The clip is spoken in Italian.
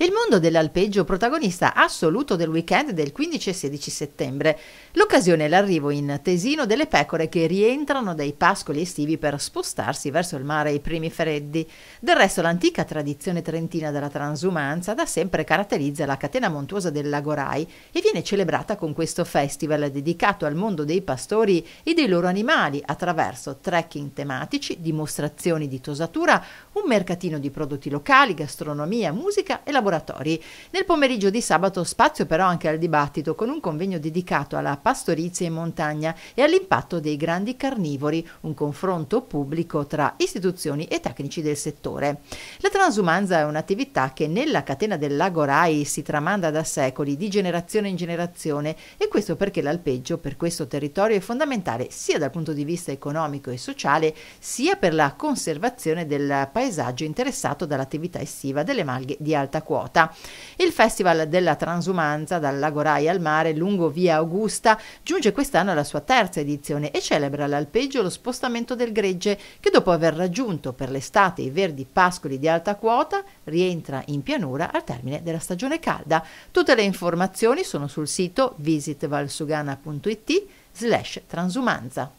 Il mondo dell'alpeggio protagonista assoluto del weekend del 15 e 16 settembre. L'occasione è l'arrivo in Tesino delle pecore che rientrano dai pascoli estivi per spostarsi verso il mare ai primi freddi. Del resto l'antica tradizione trentina della transumanza da sempre caratterizza la catena montuosa del Lagorai e viene celebrata con questo festival dedicato al mondo dei pastori e dei loro animali attraverso trekking tematici, dimostrazioni di tosatura, un mercatino di prodotti locali, gastronomia, musica e laboratorio laboratori. Nel pomeriggio di sabato spazio però anche al dibattito con un convegno dedicato alla pastorizia in montagna e all'impatto dei grandi carnivori, un confronto pubblico tra istituzioni e tecnici del settore. La transumanza è un'attività che nella catena del lago Rai si tramanda da secoli, di generazione in generazione, e questo perché l'alpeggio per questo territorio è fondamentale sia dal punto di vista economico e sociale, sia per la conservazione del paesaggio interessato dall'attività estiva delle malghe di alta quota quota. Il Festival della Transumanza dal Lago al mare lungo via Augusta giunge quest'anno alla sua terza edizione e celebra l'alpeggio e lo spostamento del gregge che dopo aver raggiunto per l'estate i verdi pascoli di alta quota rientra in pianura al termine della stagione calda. Tutte le informazioni sono sul sito visitvalsugana.it slash transumanza.